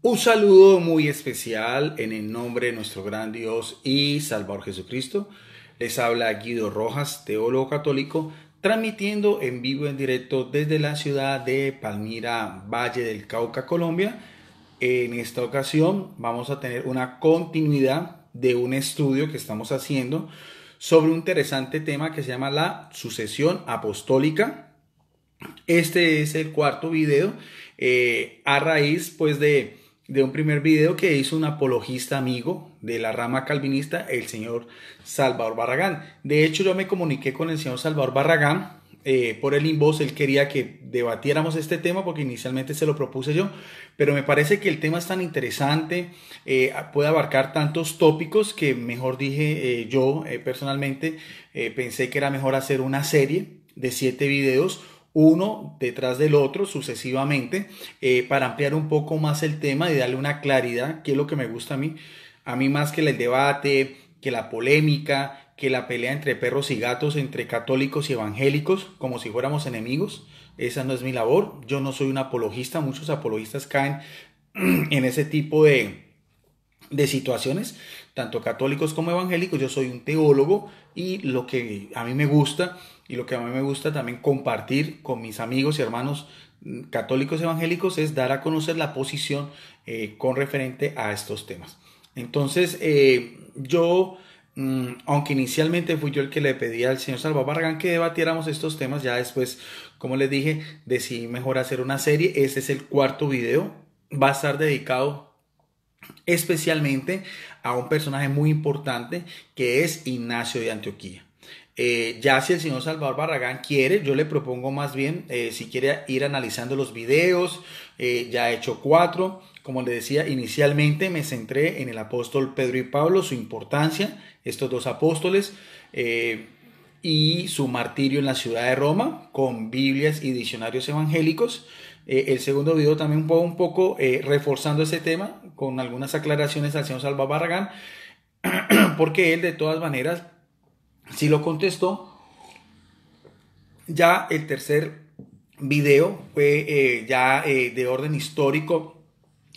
Un saludo muy especial en el nombre de nuestro gran Dios y Salvador Jesucristo. Les habla Guido Rojas, teólogo católico, transmitiendo en vivo en directo desde la ciudad de Palmira, Valle del Cauca, Colombia. En esta ocasión vamos a tener una continuidad de un estudio que estamos haciendo sobre un interesante tema que se llama la sucesión apostólica. Este es el cuarto video eh, a raíz pues de de un primer video que hizo un apologista amigo de la rama calvinista, el señor Salvador Barragán. De hecho, yo me comuniqué con el señor Salvador Barragán eh, por el inbox. Él quería que debatiéramos este tema porque inicialmente se lo propuse yo, pero me parece que el tema es tan interesante, eh, puede abarcar tantos tópicos que, mejor dije, eh, yo personalmente pensé que era mejor hacer una serie de siete videos uno detrás del otro sucesivamente eh, para ampliar un poco más el tema y darle una claridad, que es lo que me gusta a mí. A mí más que el debate, que la polémica, que la pelea entre perros y gatos, entre católicos y evangélicos, como si fuéramos enemigos. Esa no es mi labor. Yo no soy un apologista. Muchos apologistas caen en ese tipo de, de situaciones, tanto católicos como evangélicos. Yo soy un teólogo y lo que a mí me gusta y lo que a mí me gusta también compartir con mis amigos y hermanos católicos evangélicos es dar a conocer la posición eh, con referente a estos temas. Entonces, eh, yo, mm, aunque inicialmente fui yo el que le pedí al señor Salvador Barragán que debatiéramos estos temas, ya después, como les dije, decidí mejor hacer una serie. Este es el cuarto video. Va a estar dedicado especialmente a un personaje muy importante que es Ignacio de Antioquía. Eh, ya si el señor Salvador Barragán quiere, yo le propongo más bien, eh, si quiere ir analizando los videos, eh, ya he hecho cuatro. Como le decía, inicialmente me centré en el apóstol Pedro y Pablo, su importancia, estos dos apóstoles, y su martirio en la ciudad de Roma, con Biblias y diccionarios evangélicos. el segundo video también fue un poco reforzando ese tema, con algunas aclaraciones al señor Salvador Barragán, porque él de todas maneras si lo contestó, ya el tercer video fue eh, ya eh, de orden histórico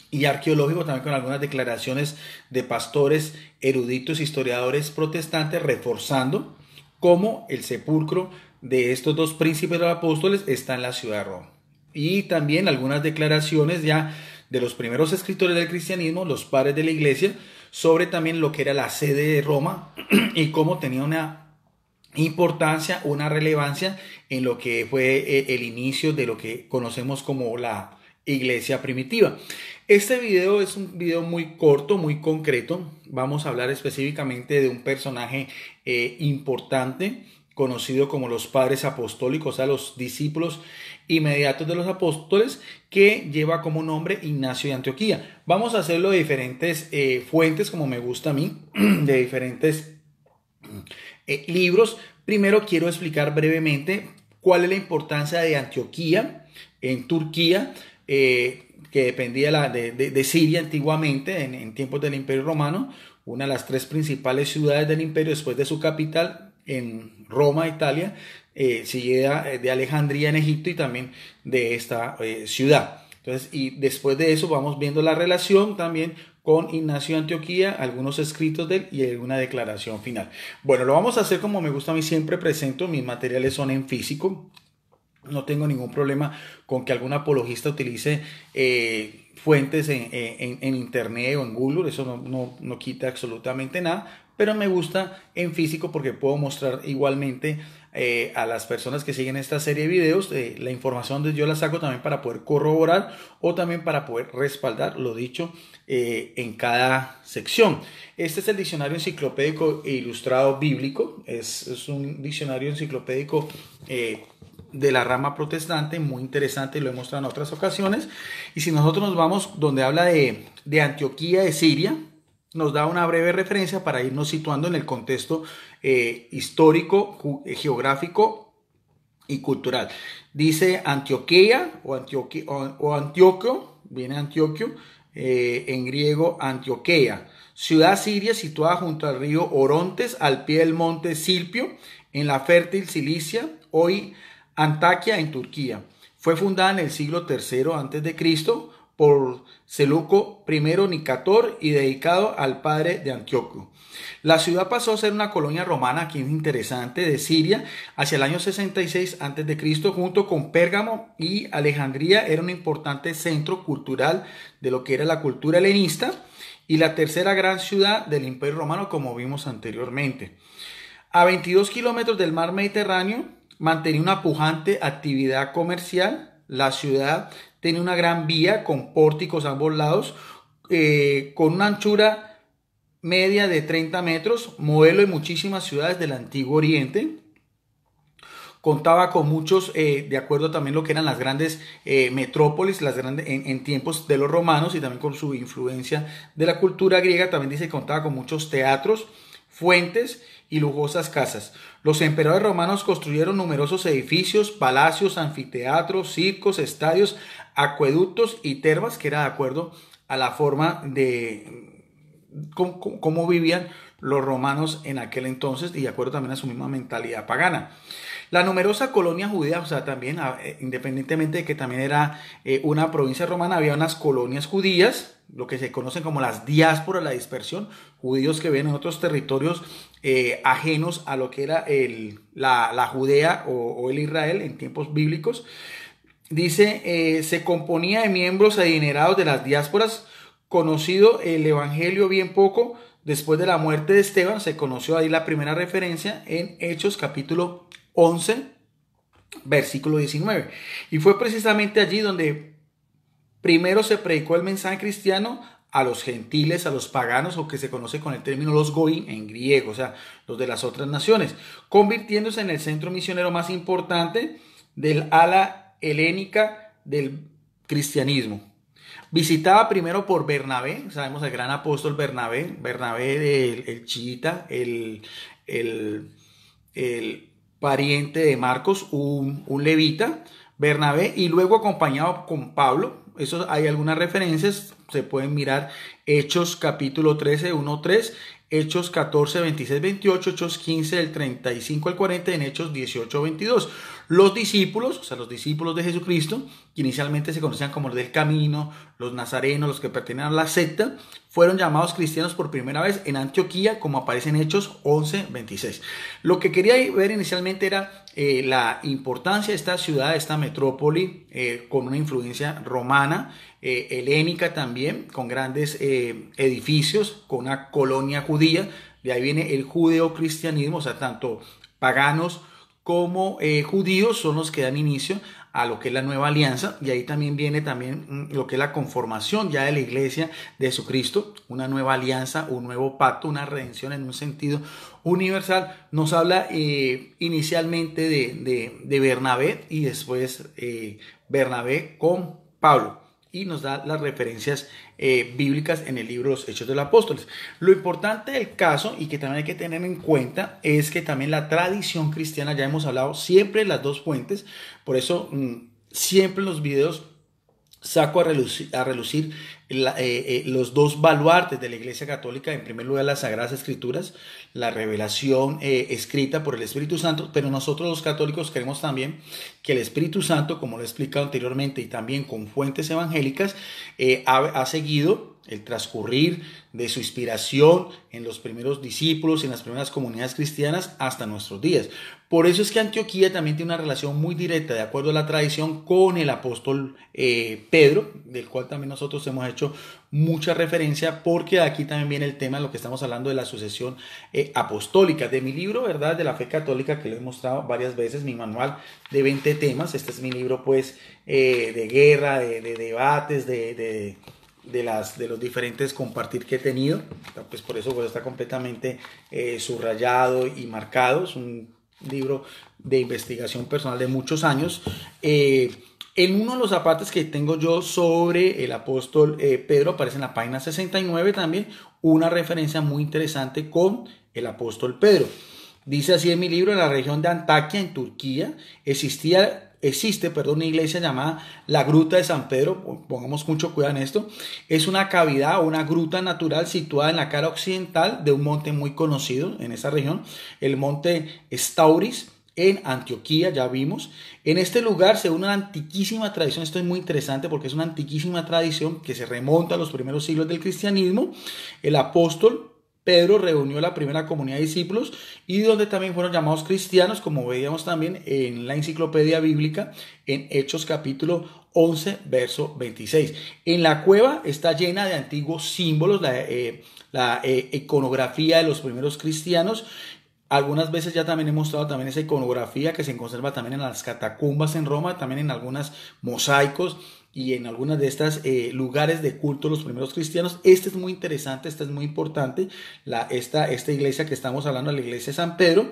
y arqueológico, también con algunas declaraciones de pastores, eruditos, historiadores protestantes, reforzando cómo el sepulcro de estos dos príncipes de apóstoles está en la ciudad de Roma. Y también algunas declaraciones ya de los primeros escritores del cristianismo, los padres de la iglesia, sobre también lo que era la sede de Roma y cómo tenía una importancia, una relevancia en lo que fue eh, el inicio de lo que conocemos como la iglesia primitiva. Este video es un video muy corto, muy concreto. Vamos a hablar específicamente de un personaje eh, importante conocido como los padres apostólicos, o sea, los discípulos inmediatos de los apóstoles, que lleva como nombre Ignacio de Antioquía. Vamos a hacerlo de diferentes eh, fuentes, como me gusta a mí, de diferentes eh, libros. Primero quiero explicar brevemente cuál es la importancia de Antioquía en Turquía, eh, que dependía de, de, Siria antiguamente, en, tiempos del Imperio Romano, una de las tres principales ciudades del imperio después de su capital en Roma, Italia, eh, eh de Alejandría en Egipto y también de esta ciudad. Entonces, y después de eso vamos viendo la relación también con Ignacio Antioquía, algunos escritos de él y alguna declaración final. Bueno, lo vamos a hacer como me gusta a mí siempre presento, mis materiales son en físico. No tengo ningún problema con que algún apologista utilice eh, fuentes en, internet o en Google, eso no, quita absolutamente nada, pero me gusta en físico porque puedo mostrar igualmente eh, a las personas que siguen esta serie de videos eh, la información yo la saco también para poder corroborar o también para poder respaldar lo dicho eh, en cada sección. Este es el diccionario enciclopédico e ilustrado bíblico. Es, un diccionario enciclopédico eh, de la rama protestante, muy interesante, lo he mostrado en otras ocasiones. Y si nosotros nos vamos donde habla de, Antioquía, de Siria, nos da una breve referencia para irnos situando en el contexto eh, histórico, geográfico y cultural. Dice Antioquía o, Antioquia, o Antioquio, viene Antioquio, eh, en griego Antioquea, ciudad siria situada junto al río Orontes, al pie del monte Silpio, en la fértil Cilicia, hoy Antaquia, en Turquía. Fue fundada en el siglo III Cristo por Seleuco I Nicator y dedicado al padre de Antioquio. La ciudad pasó a ser una colonia romana, aquí es interesante, de Siria hacia el año 66 a.C., junto con Pérgamo y Alejandría, era un importante centro cultural de lo que era la cultura helenista y la tercera gran ciudad del Imperio Romano, como vimos anteriormente. A 22 kilómetros del mar Mediterráneo, mantenía una pujante actividad comercial. La ciudad tenía una gran vía con pórticos a ambos lados, eh, con una anchura media de 30 metros, modelo en muchísimas ciudades del Antiguo Oriente. Contaba con muchos, eh, de acuerdo también lo que eran las grandes eh, metrópolis, las grandes, en, tiempos de los romanos y también con su influencia de la cultura griega, también dice que contaba con muchos teatros, fuentes y lujosas casas. Los emperadores romanos construyeron numerosos edificios, palacios, anfiteatros, circos, estadios, acueductos y termas, que era de acuerdo a la forma de, cómo, vivían los romanos en aquel entonces y de acuerdo también a su misma mentalidad pagana. La numerosa colonia judía, o sea, también, ah, eh, independientemente de que también era eh, una provincia romana, había unas colonias judías, lo que se conocen como las diásporas, la dispersión, judíos que ven en otros territorios eh, ajenos a lo que era el, la, Judea o, el Israel en tiempos bíblicos. Dice, se componía de miembros adinerados de las diásporas, conocido el Evangelio bien poco después de la muerte de Esteban. Se conoció ahí la primera referencia en Hechos capítulo 11, versículo 19. Y fue precisamente allí donde primero se predicó el mensaje cristiano a los gentiles, a los paganos, o que se conoce con el término los Goin en griego, o sea, los de las otras naciones, convirtiéndose en el centro misionero más importante del ala helénica del cristianismo visitaba primero por Bernabé, sabemos el gran apóstol Bernabé, Bernabé del chiita, el, el, pariente de Marcos, un, levita, Bernabé, y luego acompañado con Pablo, hay algunas referencias, se pueden mirar Hechos capítulo 13, 1, 3, Hechos 14, 26, 28, Hechos 15, del 35 al 40, en Hechos 18, 22. Los discípulos, o sea, los discípulos de Jesucristo, que inicialmente se conocían como los del camino, los nazarenos, los que pertenecían a la secta, fueron llamados cristianos por primera vez en Antioquía, como aparece en Hechos 11, 26. Lo que quería ver inicialmente era eh, la importancia de esta ciudad, de esta metrópoli, eh, con una influencia romana, eh, helénica también, con grandes edificios, con una colonia judía. De ahí viene el judeocristianismo, o sea, tanto paganos, como eh, judíos son los que dan inicio a lo que es la nueva alianza y ahí también viene también mm, lo que es la conformación ya de la iglesia de Jesucristo, una nueva alianza, un nuevo pacto, una redención en un sentido universal. Nos habla eh, inicialmente de, de, Bernabé y después eh, Bernabé con Pablo y nos da las referencias eh, bíblicas en el libro Los Hechos de los Apóstoles. Lo importante del caso y que también hay que tener en cuenta es que también la tradición cristiana, ya hemos hablado siempre de las dos fuentes, por eso mm, siempre en los videos saco a relucir eh, eh, los dos baluartes de la Iglesia Católica, en primer lugar las Sagradas Escrituras, la revelación eh, escrita por el Espíritu Santo, pero nosotros los católicos creemos también que el Espíritu Santo, como lo he explicado anteriormente y también con fuentes evangélicas, ha seguido el transcurrir de su inspiración en los primeros discípulos, en las primeras comunidades cristianas hasta nuestros días. Por eso es que Antioquía también tiene una relación muy directa, de acuerdo a la tradición, con el apóstol eh, Pedro, del cual también nosotros hemos hecho mucha referencia, porque aquí también viene el tema de lo que estamos hablando de la sucesión eh, apostólica. De mi libro, ¿verdad? De la fe católica, que lo he mostrado varias veces, mi manual de 20 temas. Este es mi libro, pues, eh, de guerra, de, debates, de de, las, de los diferentes compartir que he tenido. Pues por eso pues, está completamente eh, subrayado y marcado. Es un libro de investigación personal de muchos años. Eh, en uno de los apartes que tengo yo sobre el apóstol eh, Pedro aparece en la página 69 también una referencia muy interesante con el apóstol Pedro. Dice así en mi libro, en la región de Antaquia, en Turquía, existía existe, perdón, una iglesia llamada la Gruta de San Pedro, pongamos mucho cuidado en esto, es una cavidad o una gruta natural situada en la cara occidental de un monte muy conocido en esa región, el monte Stauris, en Antioquía, ya vimos. En este lugar según una antiquísima tradición, esto es muy interesante porque es una antiquísima tradición que se remonta a los primeros siglos del cristianismo. El apóstol Pedro reunió la primera comunidad de discípulos y donde también fueron llamados cristianos, como veíamos también en la enciclopedia bíblica, en Hechos capítulo 11, verso 26. En la cueva está llena de antiguos símbolos, la, eh, la eh, iconografía de los primeros cristianos. Algunas veces ya también he mostrado también esa iconografía que se conserva también en las catacumbas en Roma, también en algunos mosaicos y en algunas de estas eh, lugares de culto los primeros cristianos. Este es muy interesante, esta es muy importante, la, esta, esta iglesia que estamos hablando, la iglesia de San Pedro,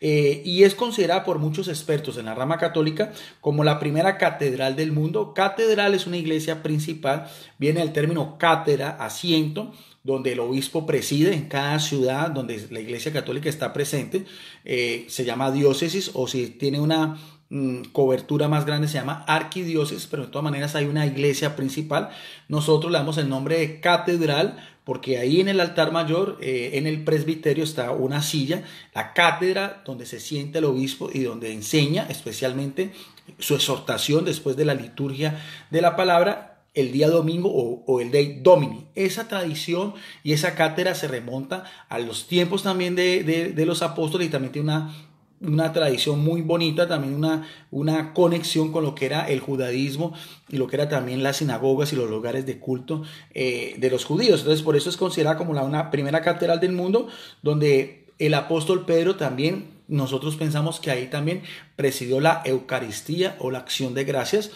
eh, y es considerada por muchos expertos en la rama católica como la primera catedral del mundo. Catedral es una iglesia principal, viene el término cátedra, asiento, donde el obispo preside en cada ciudad donde la iglesia católica está presente, eh, se llama diócesis o si tiene una Mm, cobertura más grande se llama arquidiócesis, pero de todas maneras hay una iglesia principal. Nosotros le damos el nombre de catedral porque ahí en el altar mayor, eh, en el presbiterio está una silla, la cátedra donde se sienta el obispo y donde enseña especialmente su exhortación después de la liturgia de la palabra el día domingo o, el de Domini. Esa tradición y esa cátedra se remonta a los tiempos también de, de los apóstoles y también tiene una una tradición muy bonita, también una, una conexión con lo que era el judaísmo y lo que era también las sinagogas y los lugares de culto eh, de los judíos. Entonces, por eso es considerada como la una primera catedral del mundo, donde el apóstol Pedro también, nosotros pensamos que ahí también presidió la Eucaristía o la acción de gracias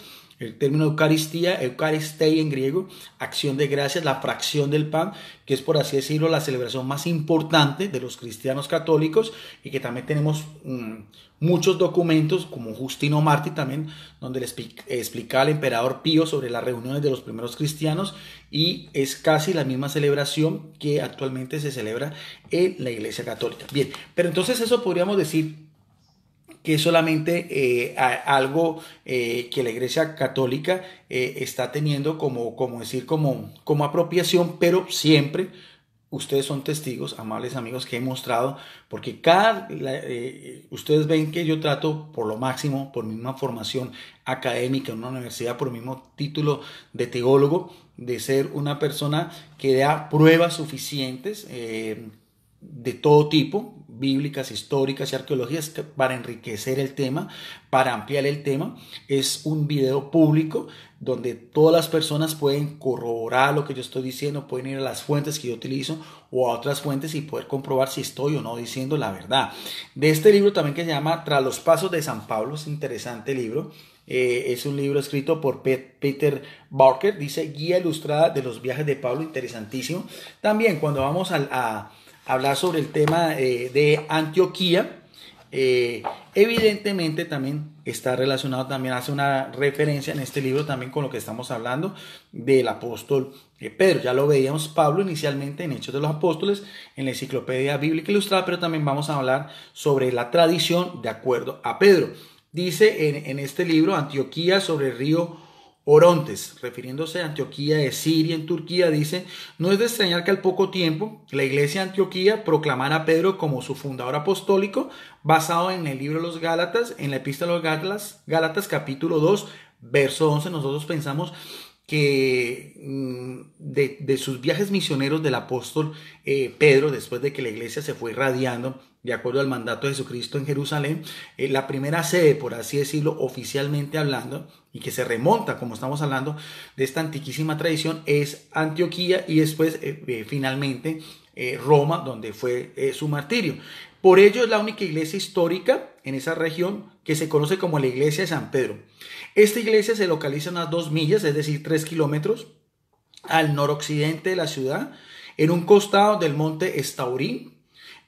el término Eucaristía, Eucaristei en griego, acción de gracias, la fracción del pan, que es por así decirlo la celebración más importante de los cristianos católicos y que también tenemos mm, muchos documentos, como Justino Martí también, donde le explica al emperador Pío sobre las reuniones de los primeros cristianos y es casi la misma celebración que actualmente se celebra en la Iglesia Católica. Bien, pero entonces eso podríamos decir que es solamente eh, algo eh, que la Iglesia Católica eh, está teniendo como, como decir, como, como apropiación, pero siempre ustedes son testigos, amables amigos, que he mostrado, porque cada, ustedes ven que yo trato por lo máximo, por misma formación académica en una universidad, por mismo título de teólogo, de ser una persona que da pruebas suficientes de todo tipo, bíblicas, históricas y arqueologías, para enriquecer el tema, para ampliar el tema. Es un video público donde todas las personas pueden corroborar lo que yo estoy diciendo, pueden ir a las fuentes que yo utilizo o a otras fuentes y poder comprobar si estoy o no diciendo la verdad. De este libro también que se llama Tras los Pasos de San Pablo, es interesante libro. Eh, es un libro escrito por Peter Barker, dice Guía Ilustrada de los Viajes de Pablo, interesantísimo. También cuando vamos a hablar sobre el tema eh, de Antioquía. Eh, evidentemente también está relacionado, también hace una referencia en este libro también con lo que estamos hablando del apóstol eh, Pedro. Ya lo veíamos Pablo inicialmente en Hechos de los Apóstoles, en la Enciclopedia Bíblica Ilustrada, pero también vamos a hablar sobre la tradición de acuerdo a Pedro. Dice en, en este libro Antioquía sobre el río Orontes, refiriéndose a Antioquía de Siria en Turquía, dice, no es de extrañar que al poco tiempo la iglesia de Antioquía proclamara a Pedro como su fundador apostólico, basado en el libro de los Gálatas, en la epístola de los Gálatas, capítulo 2, verso 11. Nosotros pensamos que mm, de, sus viajes misioneros del apóstol eh, Pedro, después de que la iglesia se fue irradiando de acuerdo al mandato de Jesucristo en Jerusalén, eh, la primera sede, por así decirlo, oficialmente hablando, y que se remonta, como estamos hablando, de esta antiquísima tradición, es Antioquía y después, eh, eh, finalmente, Roma, donde fue su martirio. Por ello es la única iglesia histórica en esa región que se conoce como la iglesia de San Pedro. Esta iglesia se localiza a unas dos millas, es decir, tres kilómetros al noroccidente de la ciudad, en un costado del monte Estaurín,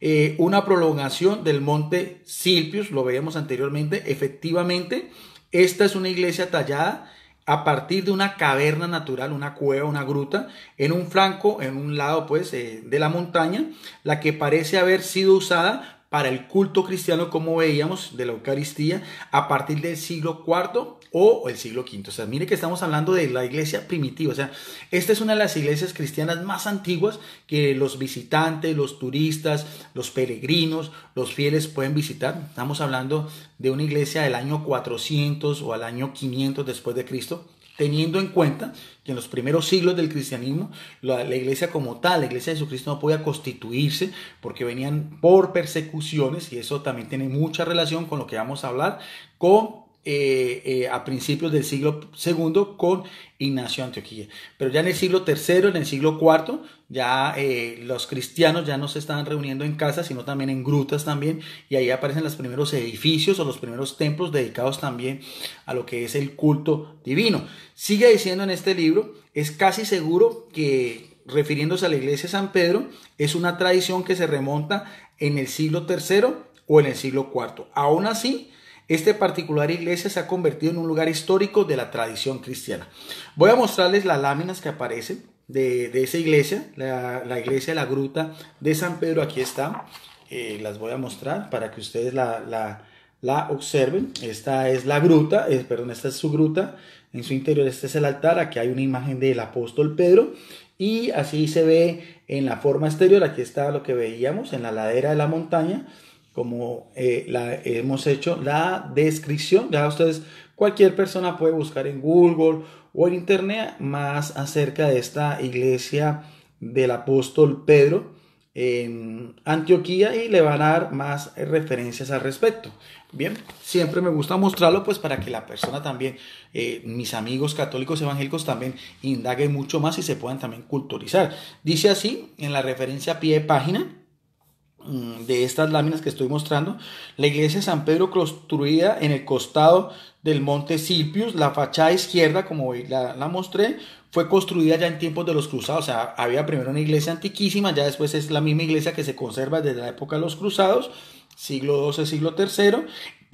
eh, una prolongación del monte Silpius, lo veíamos anteriormente, efectivamente, esta es una iglesia tallada a partir de una caverna natural, una cueva, una gruta, en un flanco, en un lado pues eh, de la montaña, la que parece haber sido usada para el culto cristiano, como veíamos, de la Eucaristía a partir del siglo IV o el siglo V. O sea, mire que estamos hablando de la iglesia primitiva. O sea, esta es una de las iglesias cristianas más antiguas que los visitantes, los turistas, los peregrinos, los fieles pueden visitar. Estamos hablando de una iglesia del año 400 o al año 500 después de Cristo teniendo en cuenta que en los primeros siglos del cristianismo la, iglesia como tal, la iglesia de Jesucristo no podía constituirse porque venían por persecuciones y eso también tiene mucha relación con lo que vamos a hablar con eh, eh, a principios del siglo II con Ignacio Antioquilla. Antioquía. Pero ya en el siglo III, en el siglo IV, ya eh, los cristianos ya no se estaban reuniendo en casas, sino también en grutas también, y ahí aparecen los primeros edificios o los primeros templos dedicados también a lo que es el culto divino. Sigue diciendo en este libro, es casi seguro que refiriéndose a la iglesia San Pedro, es una tradición que se remonta en el siglo III o en el siglo IV. Aún así, esta particular iglesia se ha convertido en un lugar histórico de la tradición cristiana. Voy a mostrarles las láminas que aparecen de, esa iglesia, la, iglesia de la gruta de San Pedro. Aquí está. Eh, las voy a mostrar para que ustedes la, observen. Esta es la gruta, eh, perdón, esta es su gruta. En su interior este es el altar. Aquí hay una imagen del apóstol Pedro. Y así se ve en la forma exterior. Aquí está lo que veíamos en la ladera de la montaña como eh, la, hemos hecho, la descripción. Ya ustedes, cualquier persona puede buscar en Google o en Internet más acerca de esta iglesia del apóstol Pedro en Antioquía y le van a dar más referencias al respecto. Bien, siempre me gusta mostrarlo pues para que la persona también, eh, mis amigos católicos evangélicos también indaguen mucho más y se puedan también culturizar. Dice así en la referencia pie de página, Mm, de estas láminas que estoy mostrando, la iglesia San Pedro construida en el costado del monte Silpius, la fachada izquierda, como la, la, mostré, fue construida ya en tiempos de los cruzados, o sea, había primero una iglesia antiquísima, ya después es la misma iglesia que se conserva desde la época de los cruzados, siglo XII, siglo III,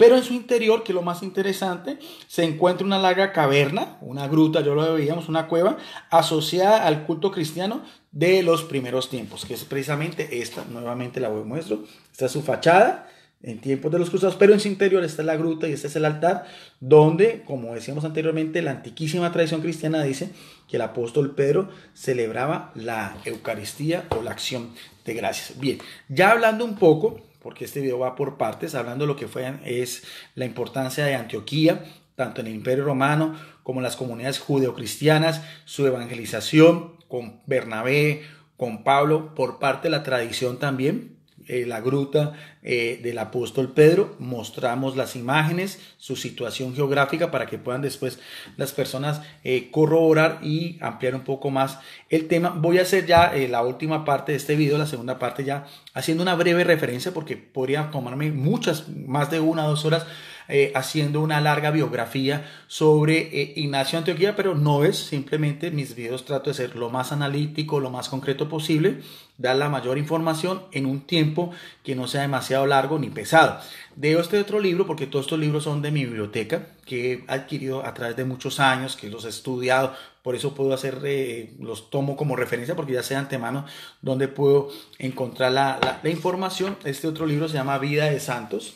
pero en su interior, que lo más interesante, se encuentra una larga caverna, una gruta, yo lo veíamos, una cueva, asociada al culto cristiano de los primeros tiempos, que es precisamente esta, nuevamente la voy muestro, esta es su fachada, en tiempos de los cruzados, pero en su interior está la gruta y este es el altar donde, como decíamos anteriormente, la antiquísima tradición cristiana dice que el apóstol Pedro celebraba la Eucaristía o la acción de gracias. Bien, ya hablando un poco porque este video va por partes, hablando de lo que fue, es la importancia de Antioquía, tanto en el Imperio Romano como en las comunidades judeocristianas, su evangelización con Bernabé, con Pablo, por parte de la tradición también, eh, la gruta eh, del apóstol Pedro, mostramos las imágenes, su situación geográfica para que puedan después las personas eh, corroborar y ampliar un poco más el tema. Voy a hacer ya la última parte de este video, la segunda parte ya, haciendo una breve referencia porque podría tomarme muchas, más de una o dos horas eh, haciendo una larga biografía sobre eh, Ignacio Antioquía, pero no es simplemente mis videos trato de ser lo más analítico, lo más concreto posible, dar la mayor información en un tiempo que no sea demasiado largo ni pesado. De este otro libro, porque todos estos libros son de mi biblioteca, que he adquirido a través de muchos años, que los he estudiado, por eso puedo hacer, eh, los tomo como referencia, porque ya sé antemano dónde puedo encontrar la información. Este otro libro se llama Vida de Santos,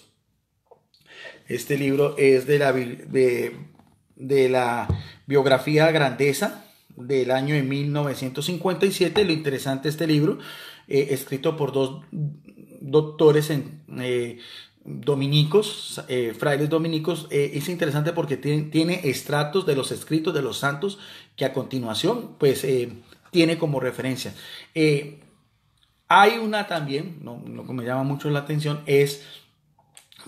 este libro es de la, de, la biografía Grandeza del año de 1957. Lo interesante de este libro, eh, escrito por dos doctores en, eh, dominicos, eh, frailes dominicos, es interesante porque tiene, tiene, estratos de los escritos de los santos que a continuación pues tiene como referencia. hay una también, lo que me llama mucho la atención, es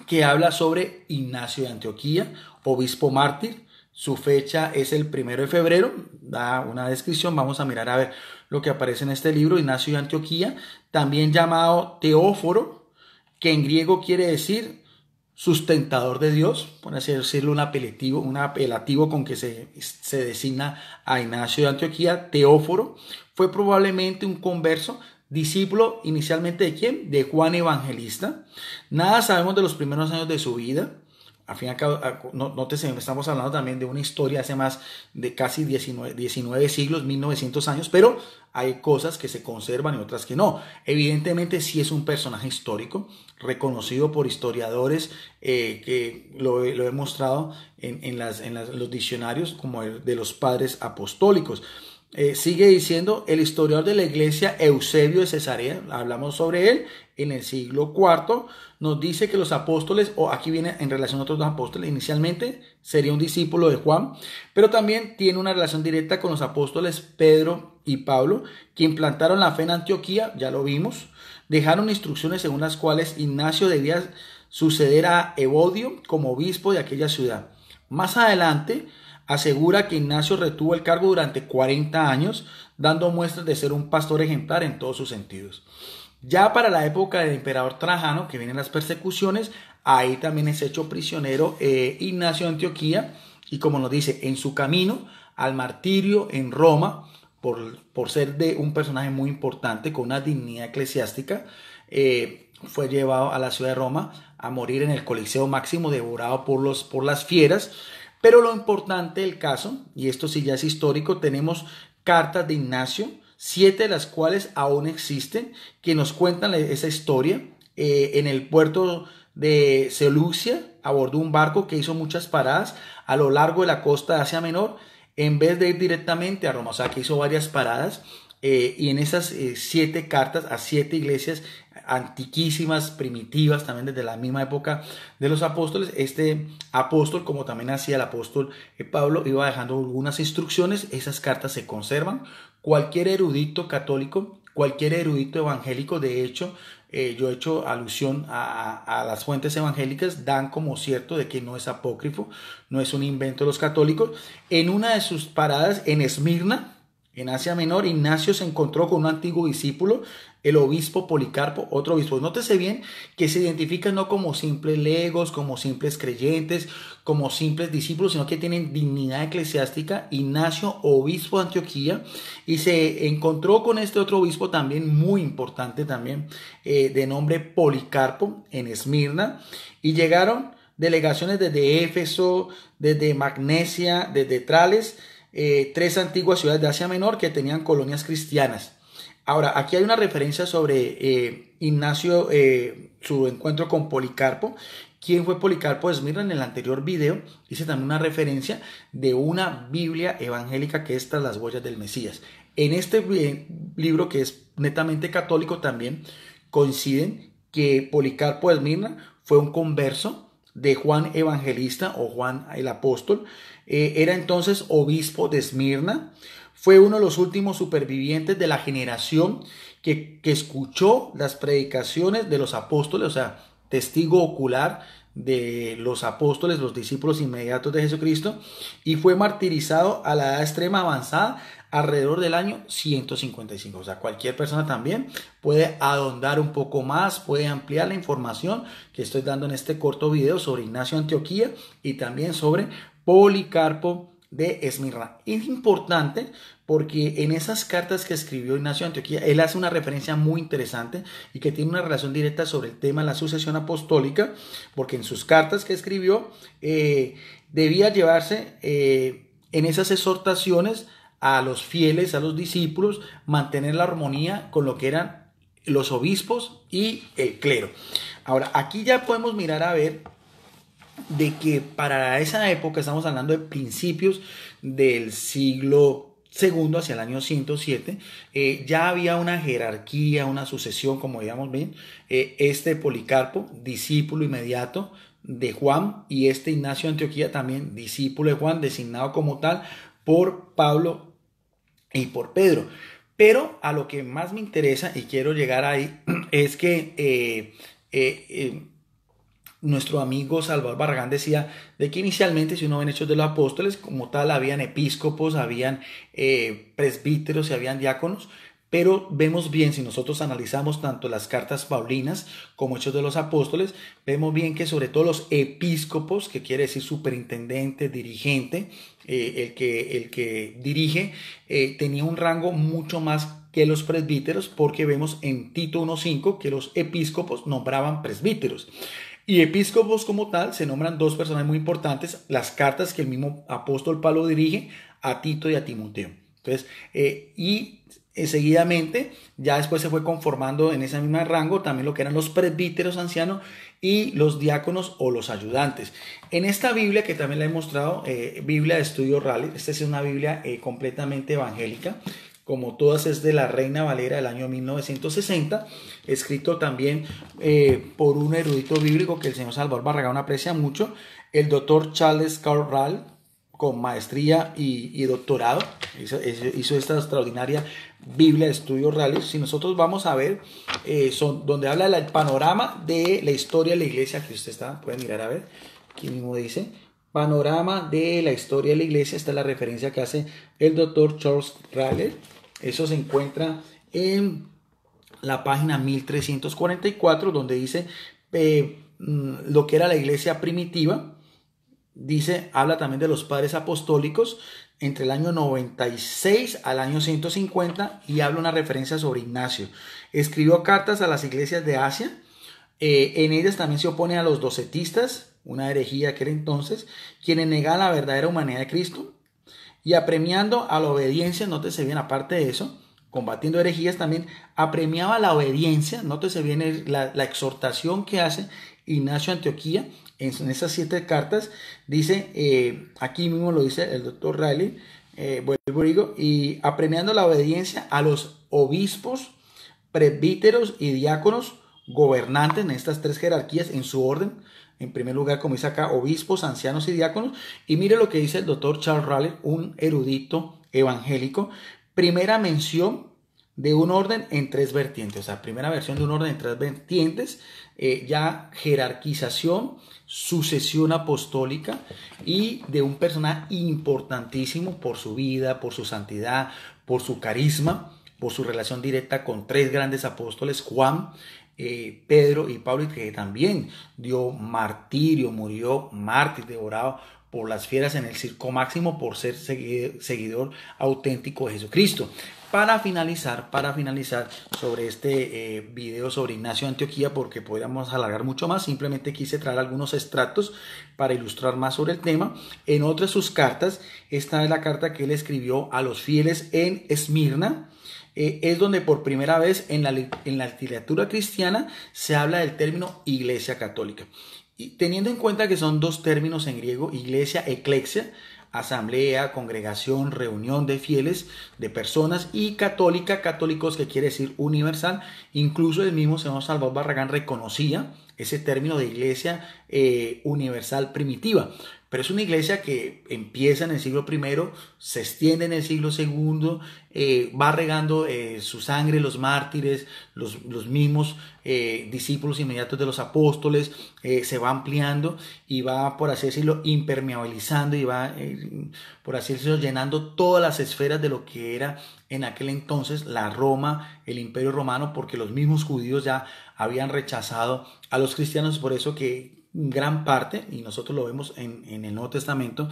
que habla sobre Ignacio de Antioquía, obispo mártir. Su fecha es el primero de febrero, da una descripción, vamos a mirar a ver lo que aparece en este libro, Ignacio de Antioquía, también llamado Teóforo, que en griego quiere decir sustentador de Dios, por así decirlo, un apelativo, un apelativo con que se, se designa a Ignacio de Antioquía, Teóforo, fue probablemente un converso discípulo inicialmente de quién? De Juan Evangelista. Nada sabemos de los primeros años de su vida. Al fin y al cabo, ah, estamos hablando también de una historia hace más de casi 19, 19 siglos, 1900 años, pero hay cosas que se conservan y otras que no. Evidentemente sí es un personaje histórico, reconocido por historiadores, eh, que lo, he mostrado en, los diccionarios como el de los padres apostólicos. Eh, sigue diciendo el historiador de la iglesia Eusebio de Cesarea, hablamos sobre él en el siglo IV, nos dice que los apóstoles, o aquí viene en relación a otros dos apóstoles, inicialmente sería un discípulo de Juan, pero también tiene una relación directa con los apóstoles Pedro y Pablo, que implantaron la fe en Antioquía, ya lo vimos, dejaron instrucciones según las cuales Ignacio debía suceder a Evodio como obispo de aquella ciudad. Más adelante, asegura que Ignacio retuvo el cargo durante 40 años, dando muestras de ser un pastor ejemplar en todos sus sentidos. Ya para la época del emperador Trajano, que vienen las persecuciones, ahí también es hecho prisionero eh, Ignacio de Antioquía, y como nos dice, en su camino al martirio en Roma, por, por ser de un personaje muy importante, con una dignidad eclesiástica, eh, fue llevado a la ciudad de Roma a morir en el Coliseo Máximo, devorado por, los, por las fieras. Pero lo importante del caso, y esto sí ya es histórico, tenemos cartas de Ignacio, siete de las cuales aún existen, que nos cuentan esa historia. Eh, en el puerto de Seleucia abordó un barco que hizo muchas paradas a lo largo de la costa de Asia Menor, en vez de ir directamente a Roma, o sea, que hizo varias paradas. Eh, y en esas eh, siete cartas a siete iglesias antiquísimas, primitivas, también desde la misma época de los apóstoles. Este apóstol, como también hacía el apóstol Pablo, iba dejando algunas instrucciones. Esas cartas se conservan. Cualquier erudito católico, cualquier erudito evangélico, de hecho, eh, yo he hecho alusión a, a, las fuentes evangélicas, dan como cierto de que no es apócrifo, no es un invento de los católicos. En una de sus paradas en Esmirna, en Asia Menor, Ignacio se encontró con un antiguo discípulo el obispo Policarpo, otro obispo. Nótese bien que se identifican no como simples legos, como simples creyentes, como simples discípulos, sino que tienen dignidad eclesiástica. Ignacio, obispo de Antioquía, y se encontró con este otro obispo también muy importante también, eh, de nombre Policarpo, en Esmirna, y llegaron delegaciones desde Éfeso, desde Magnesia, desde Trales, eh, tres antiguas ciudades de Asia Menor que tenían colonias cristianas. Ahora, aquí hay una referencia sobre eh, Ignacio, eh, su encuentro con Policarpo. ¿Quién fue Policarpo de Esmirna? Pues en el anterior video hice también una referencia de una Biblia evangélica que es las huellas del Mesías. En este eh, libro, que es netamente católico también, coinciden que Policarpo de Esmirna pues fue un converso de Juan Evangelista o Juan el Apóstol. era entonces obispo de Esmirna. Fue uno de los últimos supervivientes de la generación que, escuchó las predicaciones de los apóstoles, o sea, testigo ocular de los apóstoles, los discípulos inmediatos de Jesucristo, y fue martirizado a la edad extrema avanzada alrededor del año 155. O sea, cualquier persona también puede ahondar un poco más, puede ampliar la información que estoy dando en este corto video sobre Ignacio Antioquía y también sobre Policarpo de Esmirna. Es importante porque en esas cartas que escribió Ignacio Antioquía, él hace una referencia muy interesante y que tiene una relación directa sobre el tema de la sucesión apostólica, porque en sus cartas que escribió eh, debía llevarse eh, en esas exhortaciones a los fieles, a los discípulos, mantener la armonía con lo que eran los obispos y el clero. Ahora, aquí ya podemos mirar a ver de que para esa época, estamos hablando de principios del siglo segundo hacia el año 107, eh, ya había una jerarquía, una sucesión, como digamos bien, eh, este Policarpo, discípulo inmediato de Juan, y este Ignacio de Antioquía también, discípulo de Juan, designado como tal por Pablo y por Pedro. Pero a lo que más me interesa y quiero llegar ahí es que eh, nuestro amigo Salvador Barragán decía de que inicialmente si uno ven Hechos de los Apóstoles, como tal, habían episcopos, habían eh, presbíteros y habían diáconos, pero vemos bien, si nosotros analizamos tanto las cartas paulinas como Hechos de los Apóstoles, vemos bien que sobre todo los episcopos, que quiere decir superintendente, dirigente, eh, el, que, el, que, dirige, eh, tenía un rango mucho más que los presbíteros, porque vemos en Tito 1.5 que los episcopos nombraban presbíteros. Y episcopos como tal se nombran dos personas muy importantes, las cartas que el mismo apóstol Pablo dirige a Tito y a Timoteo. Entonces, eh, y eh, seguidamente, ya después se fue conformando en ese mismo rango también lo que eran los presbíteros ancianos y los diáconos o los ayudantes. En esta Biblia, que también la he mostrado, eh, Biblia de Estudio Raleigh, esta es una Biblia completamente evangélica, como todas es de la Reina Valera del año 1960, escrito también eh, por un erudito bíblico que el señor Salvador Barragán aprecia mucho, el doctor Charles Carl Rall, con maestría y, doctorado, hizo, esta extraordinaria Biblia de Estudios Reales. Si nosotros vamos a ver, eh, son, donde habla el panorama de la historia de la iglesia, que usted está, puede mirar a ver, aquí mismo dice, panorama de la historia de la iglesia, esta es la referencia que hace el doctor Charles Raleigh eso se encuentra en la página 1344 donde dice eh, mm, lo que era la iglesia primitiva. Dice, habla también de los padres apostólicos entre el año 96 al año 150 y habla una referencia sobre Ignacio. Escribió cartas a las iglesias de Asia. Eh, en ellas también se opone a los docetistas, una herejía que era entonces, quienes negaban la verdadera humanidad de Cristo y apremiando a la obediencia, nótese bien aparte de eso, combatiendo herejías también, apremiaba la obediencia, nótese bien la, la exhortación que hace Ignacio Antioquía en, esas siete cartas, dice, eh, aquí mismo lo dice el doctor eh, Riley, y apremiando la obediencia a los obispos, presbíteros y diáconos, gobernantes en estas tres jerarquías en su orden, en primer lugar, como dice acá, obispos, ancianos y diáconos. Y mire lo que dice el doctor Charles Raleigh, un erudito evangélico. Primera mención de un orden en tres vertientes, o sea, primera versión de un orden en tres vertientes, eh, ya jerarquización, sucesión apostólica y de un personaje importantísimo por su vida, por su santidad, por su carisma, por su relación directa con tres grandes apóstoles, Juan, eh, Pedro y Pablo, que también dio martirio, murió mártir, devorado por las fieras en el circo máximo por ser seguidor, auténtico de Jesucristo. Para finalizar, para finalizar sobre este eh, video sobre Ignacio de Antioquía, porque podríamos alargar mucho más, simplemente quise traer algunos extractos para ilustrar más sobre el tema. En otras sus cartas, esta es la carta que él escribió a los fieles en Esmirna, eh, es donde por primera vez en la, en literatura cristiana se habla del término iglesia católica. Y teniendo en cuenta que son dos términos en griego, iglesia, eclexia, asamblea, congregación, reunión de fieles, de personas y católica, católicos que quiere decir universal. Incluso el mismo señor Salvador Barragán reconocía ese término de iglesia eh, universal primitiva. Pero es una iglesia que empieza en el siglo I, se extiende en el siglo II, eh, va regando eh, su sangre los mártires, los, mismos eh, discípulos inmediatos de los apóstoles, se va ampliando y va, por así decirlo, impermeabilizando y va, por así decirlo, llenando todas las esferas de lo que era en aquel entonces la Roma, el imperio romano, porque los mismos judíos ya habían rechazado a los cristianos, por eso que gran parte, y nosotros lo vemos en, el Nuevo Testamento,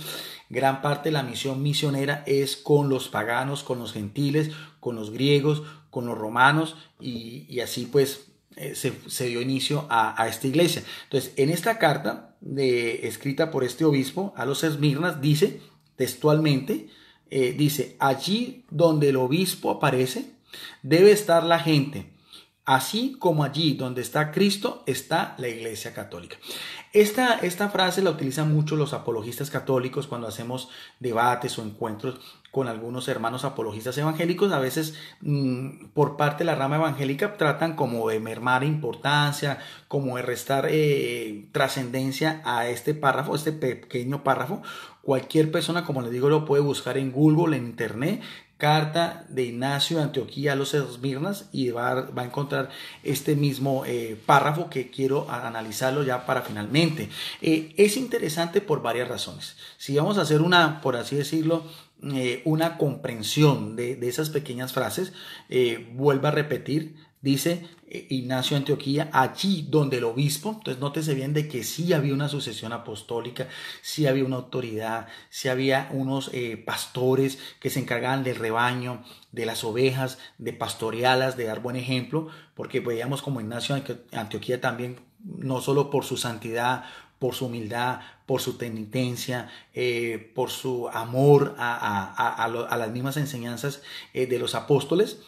gran parte de la misión misionera es con los paganos, con los gentiles, con los griegos, con los romanos, y, así pues eh, se, dio inicio a, esta iglesia. Entonces, en esta carta de, escrita por este obispo a los Esmirnas, dice textualmente, eh, dice, allí donde el obispo aparece, debe estar la gente Así como allí donde está Cristo, está la Iglesia Católica. Esta, frase la utilizan mucho los apologistas católicos cuando hacemos debates o encuentros con algunos hermanos apologistas evangélicos. A veces mm, por parte de la rama evangélica tratan como de mermar importancia, como de restar eh, trascendencia a este párrafo, este pequeño párrafo. Cualquier persona, como les digo, lo puede buscar en Google, en Internet carta de Ignacio de Antioquía a los Esmirnas y va a, encontrar este mismo eh, párrafo que quiero analizarlo ya para finalmente. Eh, es interesante por varias razones. Si vamos a hacer una, por así decirlo, eh, una comprensión de, de, esas pequeñas frases, vuelva a repetir, dice eh, Ignacio Antioquía, allí donde el obispo, entonces nótese bien de que sí había una sucesión apostólica, sí había una autoridad, sí había unos eh, pastores que se encargaban del rebaño, de las ovejas, de pastorearlas de dar buen ejemplo, porque veíamos como Ignacio Antioquía también, no solo por su santidad, por su humildad, por su penitencia, eh, por su amor a, las mismas enseñanzas de los apóstoles,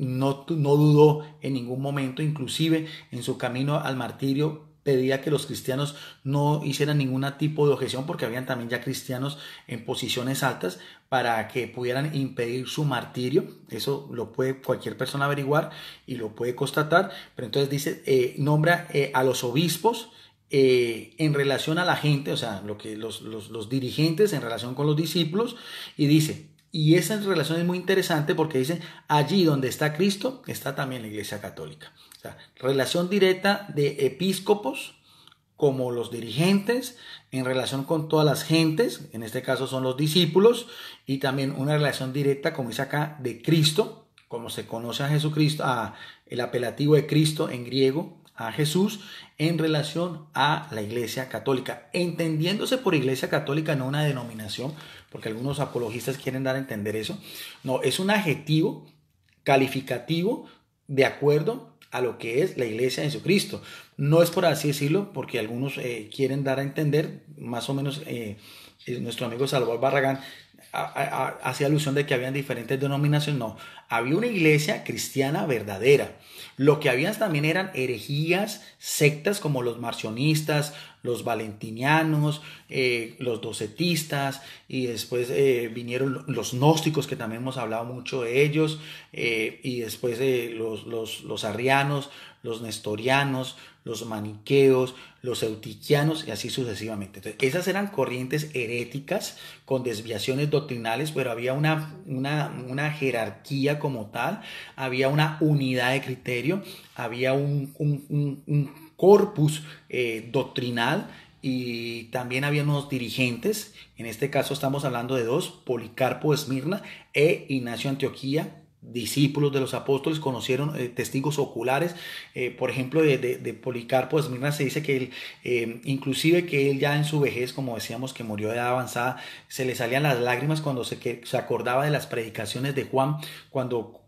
no, dudó en ningún momento, inclusive en su camino al martirio pedía que los cristianos no hicieran ningún tipo de objeción porque habían también ya cristianos en posiciones altas para que pudieran impedir su martirio. Eso lo puede cualquier persona averiguar y lo puede constatar. Pero entonces dice, eh, nombra eh, a los obispos. Eh, en relación a la gente, o sea, lo que los dirigentes en relación con los discípulos, y dice, y esa relación es muy interesante porque dice allí donde está Cristo, está también la Iglesia Católica. O sea, relación directa de episcopos como los dirigentes en relación con todas las gentes, en este caso son los discípulos, y también una relación directa, como dice acá, de Cristo, como se conoce a Jesucristo, a el apelativo de Cristo en griego, a Jesús, en relación a la Iglesia Católica, entendiéndose por Iglesia Católica no una denominación, porque algunos apologistas quieren dar a entender eso. No, es un adjetivo calificativo de acuerdo a lo que es la iglesia de Jesucristo. No es por así decirlo, porque algunos eh, quieren dar a entender, más o menos eh, eh, nuestro amigo Salvador Barragán hacía alusión de que habían diferentes denominaciones. No, había una iglesia cristiana verdadera. Lo que habían también eran herejías, sectas como los marcionistas, los valentinianos, eh, los docetistas, y después eh, vinieron los gnósticos, que también hemos hablado mucho de ellos, eh, y después los, los, los arrianos, los nestorianos, los maniqueos, los eutiquianos y así sucesivamente. esas eran corrientes heréticas con desviaciones doctrinales, pero había una, una, jerarquía como tal, había una unidad de criterio, había un corpus eh, doctrinal y también había unos dirigentes, en este caso estamos hablando de dos, Policarpo de Esmirna e Ignacio Antioquía, discípulos de los apóstoles, conocieron eh, testigos oculares, eh, por ejemplo, de, Policarpo de Esmirna se dice que él, inclusive que él ya en su vejez, como decíamos que murió de edad avanzada, se le salían las lágrimas cuando se, se acordaba de las predicaciones de Juan, cuando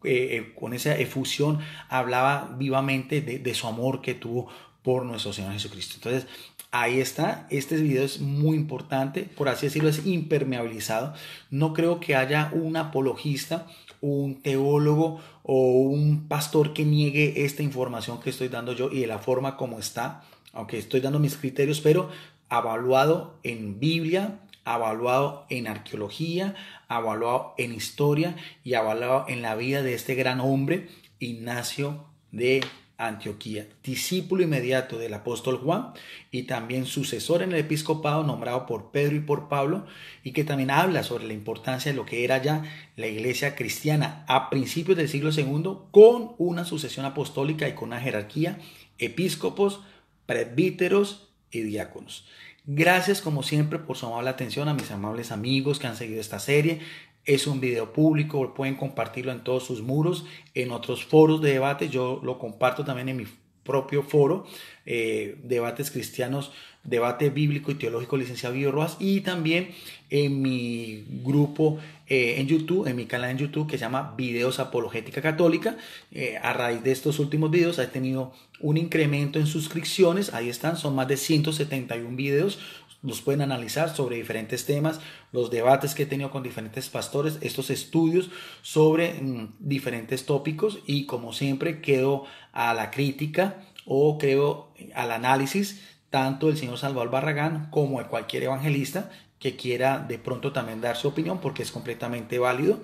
con esa efusión hablaba vivamente de su amor que tuvo por nuestro Señor Jesucristo. Entonces, ahí está. Este video es muy importante, por así decirlo, es impermeabilizado. No creo que haya un apologista, un teólogo o un pastor que niegue esta información que estoy dando yo y de la forma como está. Aunque estoy dando mis criterios, pero evaluado en Biblia, evaluado en arqueología, evaluado en historia y evaluado en la vida de este gran hombre, Ignacio de Antioquía, discípulo inmediato del apóstol Juan y también sucesor en el episcopado nombrado por Pedro y por Pablo, y que también habla sobre la importancia de lo que era ya la iglesia cristiana a principios del siglo II con una sucesión apostólica y con una jerarquía, episcopos, presbíteros y diáconos. Gracias como siempre por su amable atención a mis amables amigos que han seguido esta serie. Es un video público, pueden compartirlo en todos sus muros, en otros foros de debate. Yo lo comparto también en mi propio foro, eh, debates cristianos, debate bíblico y teológico, licenciado Guido Rojas, y también en mi grupo eh, en YouTube, en mi canal en YouTube que se llama Videos Apologética Católica. Eh, a raíz de estos últimos videos he tenido un incremento en suscripciones, ahí están, son más de 171 videos los pueden analizar sobre diferentes temas, los debates que he tenido con diferentes pastores, estos estudios sobre mm, diferentes tópicos y como siempre quedo a la crítica o creo al análisis tanto del señor Salvador Barragán como de cualquier evangelista que quiera de pronto también dar su opinión porque es completamente válido.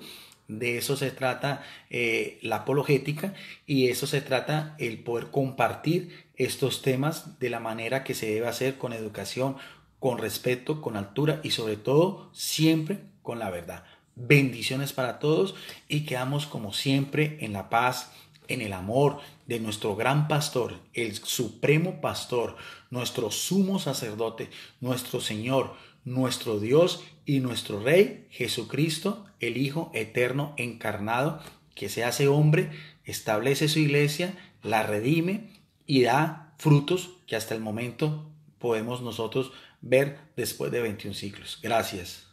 De eso se trata eh, la apologética y de eso se trata el poder compartir estos temas de la manera que se debe hacer con educación, con respeto, con altura y sobre todo siempre con la verdad. Bendiciones para todos y quedamos como siempre en la paz, en el amor de nuestro gran pastor, el supremo pastor, nuestro sumo sacerdote, nuestro Señor, nuestro Dios y nuestro Rey, Jesucristo, el Hijo eterno encarnado, que se hace hombre, establece su iglesia, la redime y da frutos que hasta el momento podemos nosotros ver después de 21 ciclos. Gracias.